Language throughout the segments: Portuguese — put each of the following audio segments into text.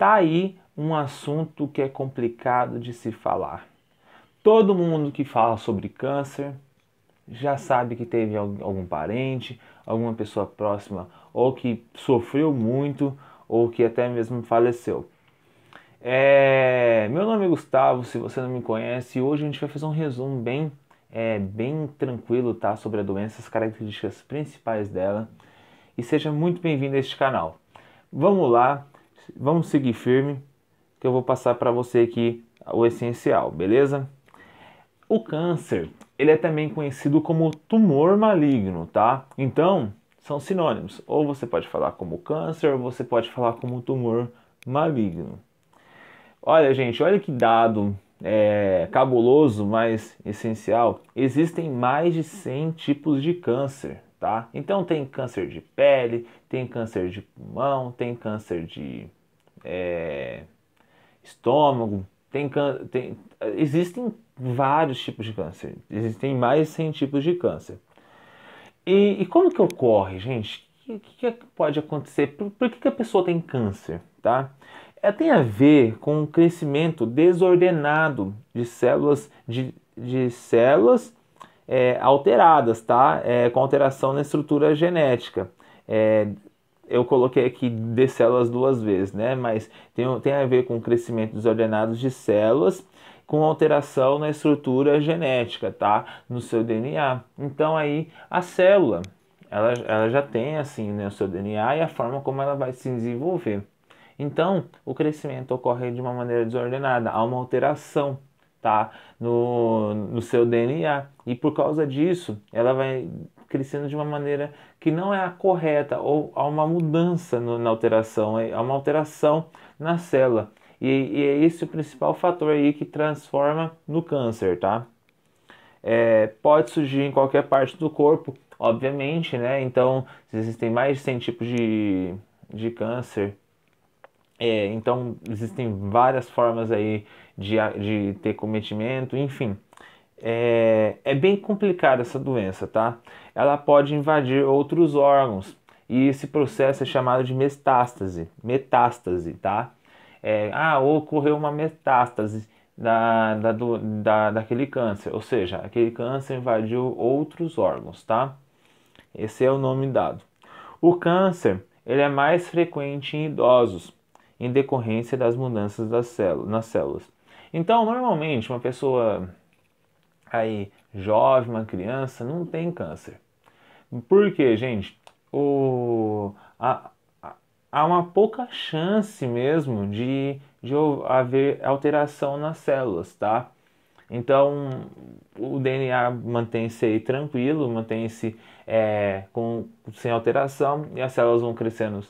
Tá aí um assunto que é complicado de se falar. Todo mundo que fala sobre câncer já sabe que teve algum parente, alguma pessoa próxima, ou que sofreu muito, ou que até mesmo faleceu. É, meu nome é Gustavo, se você não me conhece, hoje a gente vai fazer um resumo bem, é, bem tranquilo tá? sobre a doença, as características principais dela. E seja muito bem-vindo a este canal. Vamos lá, Vamos seguir firme, que eu vou passar para você aqui o essencial, beleza? O câncer, ele é também conhecido como tumor maligno, tá? Então, são sinônimos. Ou você pode falar como câncer, ou você pode falar como tumor maligno. Olha, gente, olha que dado é, cabuloso, mas essencial. Existem mais de 100 tipos de câncer tá? Então tem câncer de pele, tem câncer de pulmão, tem câncer de é, estômago, tem, tem, existem vários tipos de câncer, existem mais de 100 tipos de câncer. E, e como que ocorre, gente? O que, é que, pode acontecer? Por, por que, que a pessoa tem câncer, tá? É, tem a ver com o crescimento desordenado de células de, de células é, alteradas, tá? É, com alteração na estrutura genética. É, eu coloquei aqui de células duas vezes, né? Mas tem, tem a ver com o crescimento desordenado de células com alteração na estrutura genética, tá? No seu DNA. Então aí a célula, ela, ela já tem assim né, o seu DNA e a forma como ela vai se desenvolver. Então o crescimento ocorre de uma maneira desordenada, há uma alteração tá no, no seu DNA. E por causa disso, ela vai crescendo de uma maneira que não é a correta, ou há uma mudança no, na alteração, é, há uma alteração na célula. E, e é esse o principal fator aí que transforma no câncer, tá? É, pode surgir em qualquer parte do corpo, obviamente, né? Então, existem mais de 100 tipos de, de câncer é, então existem várias formas aí de, de ter cometimento, enfim. É, é bem complicada essa doença, tá? Ela pode invadir outros órgãos e esse processo é chamado de metástase, metástase, tá? É, ah, ocorreu uma metástase da, da, do, da, daquele câncer, ou seja, aquele câncer invadiu outros órgãos, tá? Esse é o nome dado. O câncer, ele é mais frequente em idosos, em decorrência das mudanças das células, nas células. Então, normalmente, uma pessoa aí jovem, uma criança, não tem câncer. Por quê, gente? O, a, a, há uma pouca chance mesmo de, de haver alteração nas células, tá? Então, o DNA mantém-se aí tranquilo, mantém-se é, sem alteração e as células vão crescendo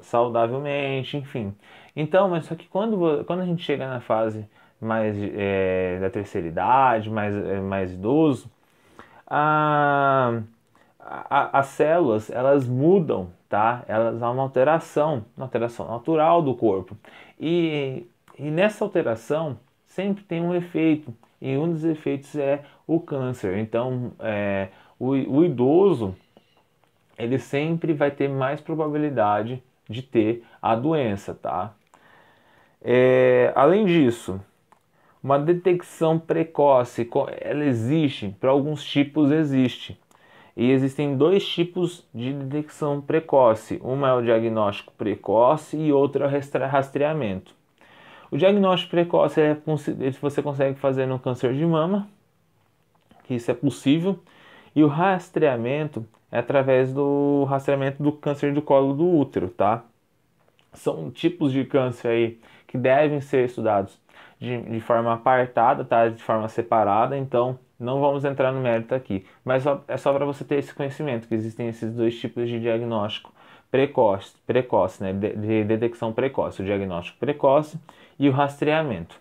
saudavelmente, enfim. Então, mas só que quando, quando a gente chega na fase mais é, da terceira idade, mais, é, mais idoso, a, a, as células elas mudam, tá? Elas há uma alteração, uma alteração natural do corpo. E, e nessa alteração sempre tem um efeito, e um dos efeitos é o câncer. Então, é, o, o idoso ele sempre vai ter mais probabilidade de ter a doença, tá? É, além disso, uma detecção precoce, ela existe, para alguns tipos existe. E existem dois tipos de detecção precoce. Uma é o diagnóstico precoce e outra é o rastreamento. O diagnóstico precoce é se você consegue fazer no câncer de mama, que isso é possível. E o rastreamento é através do rastreamento do câncer de colo do útero, tá? São tipos de câncer aí que devem ser estudados de, de forma apartada, tá? De forma separada, então não vamos entrar no mérito aqui, mas é só para você ter esse conhecimento que existem esses dois tipos de diagnóstico precoce, precoce, né? De, de detecção precoce, o diagnóstico precoce e o rastreamento.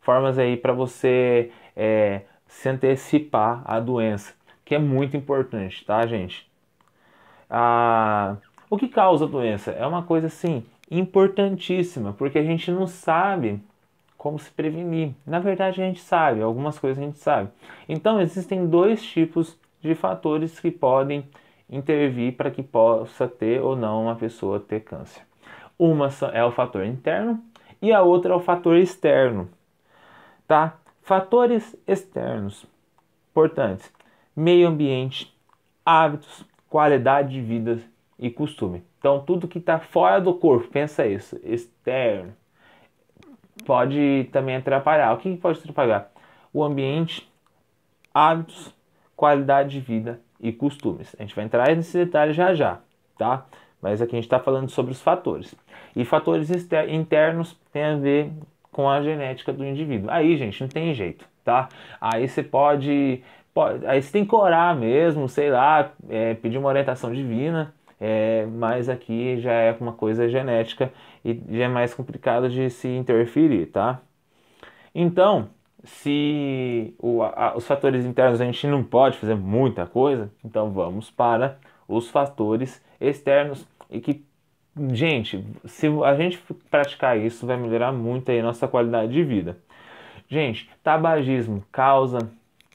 Formas aí para você é, se antecipar à doença que é muito importante, tá, gente? Ah, o que causa a doença? É uma coisa assim importantíssima, porque a gente não sabe como se prevenir. Na verdade, a gente sabe, algumas coisas a gente sabe. Então, existem dois tipos de fatores que podem intervir para que possa ter ou não uma pessoa ter câncer. Uma é o fator interno e a outra é o fator externo, tá? Fatores externos importantes meio ambiente, hábitos, qualidade de vida e costume. Então, tudo que está fora do corpo, pensa isso, externo, pode também atrapalhar. O que pode atrapalhar? O ambiente, hábitos, qualidade de vida e costumes. A gente vai entrar nesse detalhe já já, tá? Mas aqui a gente está falando sobre os fatores. E fatores internos têm a ver com a genética do indivíduo. Aí, gente, não tem jeito, tá? Aí você pode Pode, aí você tem que orar mesmo, sei lá, é, pedir uma orientação divina, é, mas aqui já é uma coisa genética e já é mais complicado de se interferir, tá? Então, se o, a, os fatores internos a gente não pode fazer muita coisa, então vamos para os fatores externos e que gente, se a gente praticar isso, vai melhorar muito aí a nossa qualidade de vida. Gente, tabagismo causa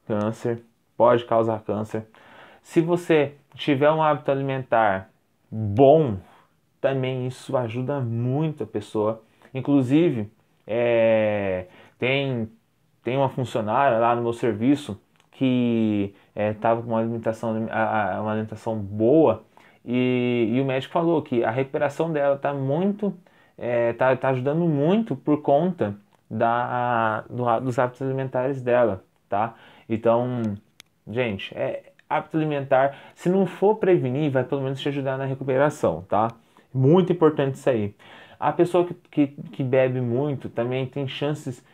câncer, pode causar câncer. Se você tiver um hábito alimentar bom, também isso ajuda muito a pessoa. Inclusive, é, tem, tem uma funcionária lá no meu serviço que estava é, com uma alimentação, uma alimentação boa e, e, o médico falou que a recuperação dela está muito, está é, tá ajudando muito por conta da, do, dos hábitos alimentares dela, tá? Então, Gente, é hábito alimentar, se não for prevenir, vai pelo menos te ajudar na recuperação, tá? Muito importante isso aí. A pessoa que, que, que bebe muito também tem chances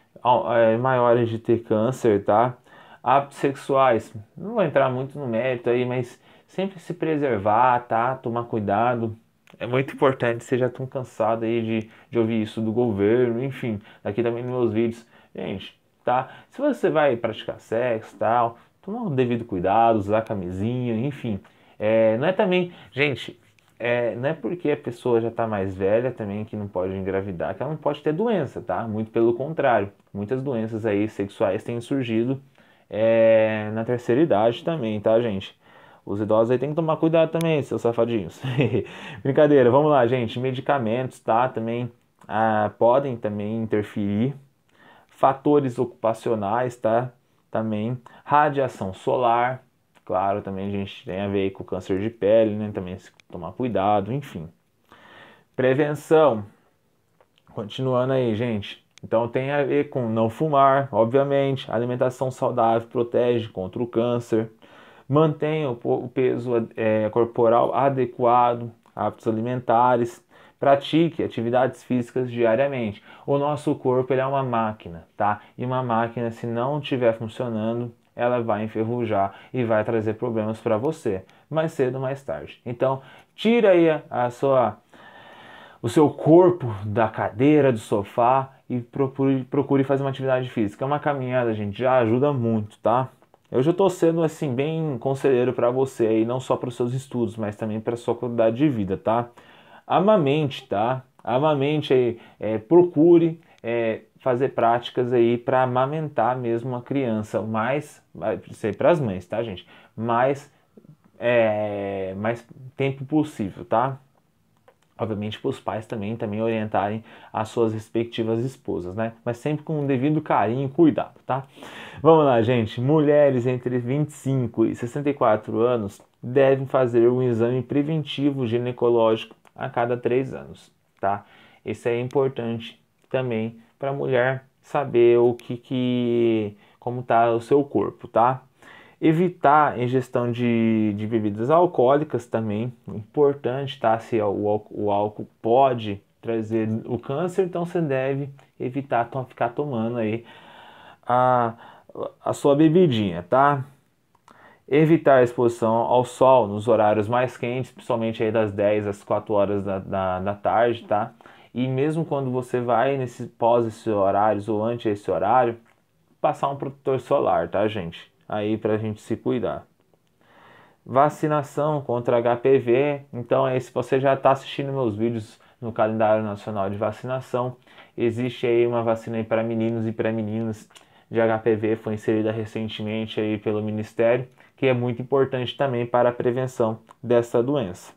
é, maiores de ter câncer, tá? Hábitos sexuais, não vou entrar muito no mérito aí, mas sempre se preservar, tá? Tomar cuidado. É muito importante, você já tão tá cansado aí de, de ouvir isso do governo, enfim, aqui também nos meus vídeos. Gente, tá? Se você vai praticar sexo, tal, tomar o devido cuidado, usar camisinha, enfim. É, não é também, gente, é, não é porque a pessoa já está mais velha também que não pode engravidar, que ela não pode ter doença, tá? Muito pelo contrário, muitas doenças aí sexuais têm surgido é, na terceira idade também, tá, gente? Os idosos aí tem que tomar cuidado também, seus safadinhos. Brincadeira, vamos lá, gente. Medicamentos, tá? Também ah, podem também interferir. Fatores ocupacionais, tá? também. Radiação solar, claro, também a gente tem a ver com câncer de pele, né? Também se tomar cuidado, enfim. Prevenção. Continuando aí, gente. Então tem a ver com não fumar, obviamente, alimentação saudável protege contra o câncer, mantém o peso é, corporal adequado, hábitos alimentares, Pratique atividades físicas diariamente. O nosso corpo ele é uma máquina, tá? E uma máquina, se não estiver funcionando, ela vai enferrujar e vai trazer problemas para você, mais cedo ou mais tarde. Então, tira aí a sua, o seu corpo da cadeira, do sofá e procure, procure fazer uma atividade física. Uma caminhada, gente, já ajuda muito, tá? Eu já estou sendo assim bem conselheiro para você aí, não só para os seus estudos, mas também para sua qualidade de vida, tá? amamente, tá? Amamente aí, é, é, procure é, fazer práticas aí para amamentar mesmo a criança, mais, isso aí para as mães, tá, gente? Mais, é, mais tempo possível, tá? Obviamente para os pais também, também orientarem as suas respectivas esposas, né? Mas sempre com o devido carinho e cuidado, tá? Vamos lá, gente. Mulheres entre 25 e 64 anos devem fazer um exame preventivo ginecológico a cada três anos, tá? Isso é importante também para a mulher saber o que, que como está o seu corpo, tá? Evitar ingestão de, de bebidas alcoólicas também, importante, tá? Se é o, o álcool pode trazer o câncer, então você deve evitar ficar tomando aí a, a sua bebidinha, tá? evitar a exposição ao sol nos horários mais quentes, principalmente aí das 10 às 4 horas da, da, da tarde, tá? E mesmo quando você vai nesse pós esses horários ou antes esse horário, passar um protetor solar, tá, gente? Aí pra gente se cuidar. Vacinação contra HPV. Então, aí, é se você já está assistindo meus vídeos no calendário nacional de vacinação, existe aí uma vacina aí para meninos e para meninas de HPV foi inserida recentemente aí pelo Ministério, que é muito importante também para a prevenção dessa doença.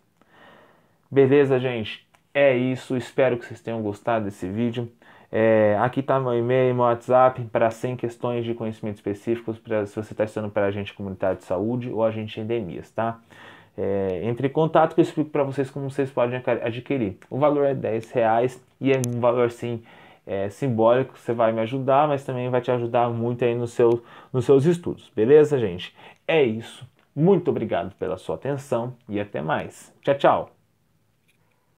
Beleza, gente? É isso. Espero que vocês tenham gostado desse vídeo. É, aqui está meu e-mail, meu WhatsApp para 100 questões de conhecimento específicos pra, se você está estudando para agente comunitário de saúde ou agente de endemias, tá? É, entre em contato que eu explico para vocês como vocês podem adquirir. O valor é 10 reais e é um valor sim é, simbólico, você vai me ajudar, mas também vai te ajudar muito aí no seu, nos seus estudos, beleza, gente? É isso. Muito obrigado pela sua atenção e até mais. Tchau, tchau!